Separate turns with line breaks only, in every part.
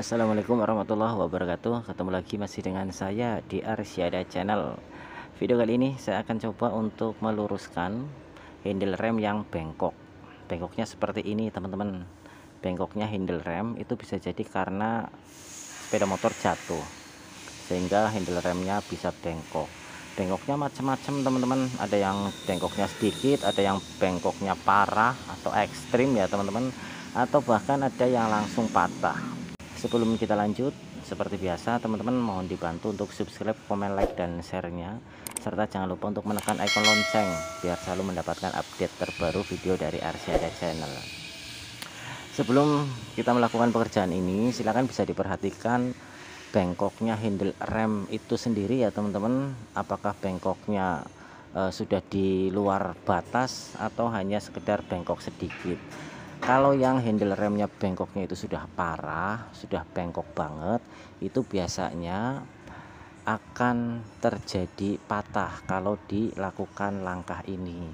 Assalamualaikum warahmatullahi wabarakatuh Ketemu lagi masih dengan saya di Arsyada Channel Video kali ini saya akan coba untuk meluruskan handle rem yang bengkok Bengkoknya seperti ini teman-teman Bengkoknya handle rem itu bisa jadi karena sepeda motor jatuh Sehingga handle remnya bisa bengkok Bengkoknya macam-macam teman-teman Ada yang bengkoknya sedikit Ada yang bengkoknya parah atau ekstrim ya teman-teman atau bahkan ada yang langsung patah sebelum kita lanjut seperti biasa teman-teman mohon dibantu untuk subscribe komen like dan share nya serta jangan lupa untuk menekan icon lonceng biar selalu mendapatkan update terbaru video dari RCD channel sebelum kita melakukan pekerjaan ini silahkan bisa diperhatikan bengkoknya handle rem itu sendiri ya teman-teman apakah bengkoknya e, sudah di luar batas atau hanya sekedar bengkok sedikit kalau yang handle remnya bengkoknya itu sudah parah sudah bengkok banget itu biasanya akan terjadi patah kalau dilakukan langkah ini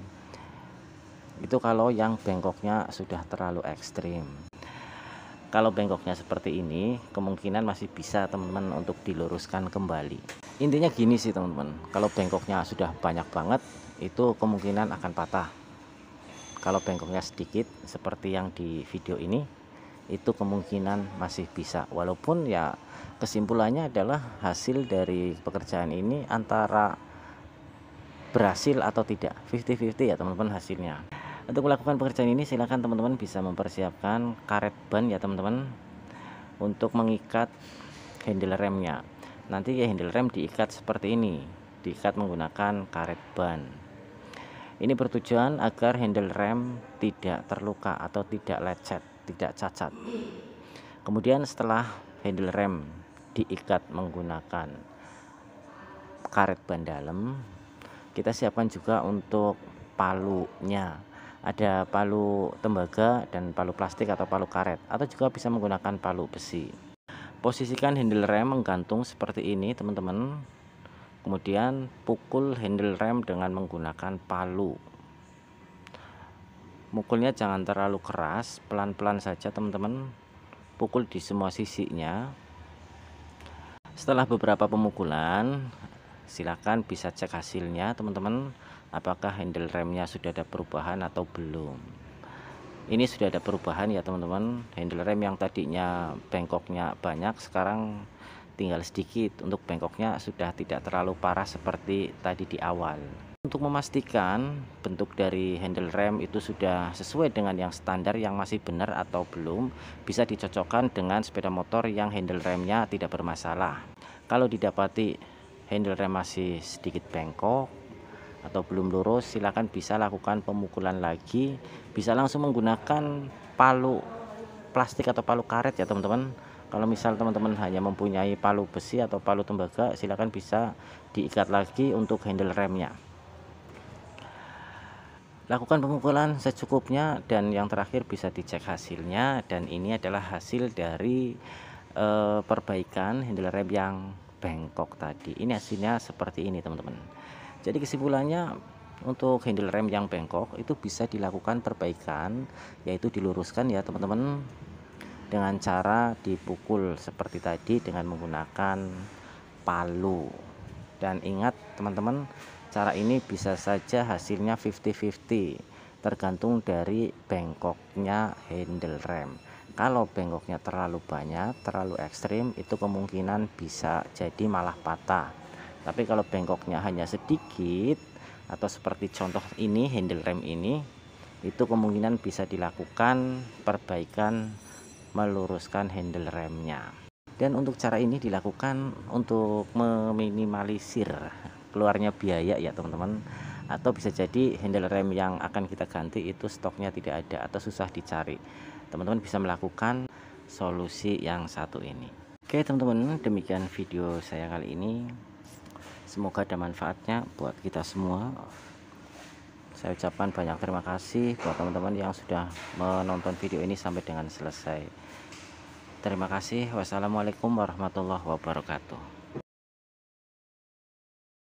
itu kalau yang bengkoknya sudah terlalu ekstrim kalau bengkoknya seperti ini kemungkinan masih bisa teman-teman untuk diluruskan kembali intinya gini sih teman-teman kalau bengkoknya sudah banyak banget itu kemungkinan akan patah kalau bengkoknya sedikit seperti yang di video ini itu kemungkinan masih bisa walaupun ya kesimpulannya adalah hasil dari pekerjaan ini antara berhasil atau tidak 50-50 ya teman-teman hasilnya untuk melakukan pekerjaan ini silahkan teman-teman bisa mempersiapkan karet ban ya teman-teman untuk mengikat handle remnya nanti ya handle rem diikat seperti ini diikat menggunakan karet ban ini bertujuan agar handle rem tidak terluka atau tidak lecet, tidak cacat. Kemudian setelah handle rem diikat menggunakan karet ban dalam, kita siapkan juga untuk palunya. Ada palu tembaga dan palu plastik atau palu karet atau juga bisa menggunakan palu besi. Posisikan handle rem menggantung seperti ini, teman-teman kemudian pukul handle rem dengan menggunakan palu mukulnya jangan terlalu keras pelan-pelan saja teman-teman pukul di semua sisinya setelah beberapa pemukulan silakan bisa cek hasilnya teman-teman apakah handle remnya sudah ada perubahan atau belum ini sudah ada perubahan ya teman-teman handle rem yang tadinya bengkoknya banyak sekarang tinggal sedikit untuk bengkoknya sudah tidak terlalu parah seperti tadi di awal untuk memastikan bentuk dari handle rem itu sudah sesuai dengan yang standar yang masih benar atau belum bisa dicocokkan dengan sepeda motor yang handle remnya tidak bermasalah kalau didapati handle rem masih sedikit bengkok atau belum lurus silakan bisa lakukan pemukulan lagi bisa langsung menggunakan palu plastik atau palu karet ya teman-teman kalau misal teman-teman hanya mempunyai palu besi atau palu tembaga silakan bisa diikat lagi untuk handle remnya lakukan pemukulan secukupnya dan yang terakhir bisa dicek hasilnya dan ini adalah hasil dari e, perbaikan handle rem yang bengkok tadi ini hasilnya seperti ini teman-teman jadi kesimpulannya untuk handle rem yang bengkok itu bisa dilakukan perbaikan yaitu diluruskan ya teman-teman dengan cara dipukul seperti tadi dengan menggunakan palu dan ingat teman-teman cara ini bisa saja hasilnya 50-50 tergantung dari bengkoknya handle rem kalau bengkoknya terlalu banyak terlalu ekstrim itu kemungkinan bisa jadi malah patah tapi kalau bengkoknya hanya sedikit atau seperti contoh ini handle rem ini itu kemungkinan bisa dilakukan perbaikan meluruskan handle remnya dan untuk cara ini dilakukan untuk meminimalisir keluarnya biaya ya teman-teman atau bisa jadi handle rem yang akan kita ganti itu stoknya tidak ada atau susah dicari teman-teman bisa melakukan solusi yang satu ini oke teman-teman demikian video saya kali ini semoga ada manfaatnya buat kita semua saya ucapkan banyak terima kasih buat teman-teman yang sudah menonton video ini sampai dengan selesai terima kasih wassalamualaikum warahmatullahi wabarakatuh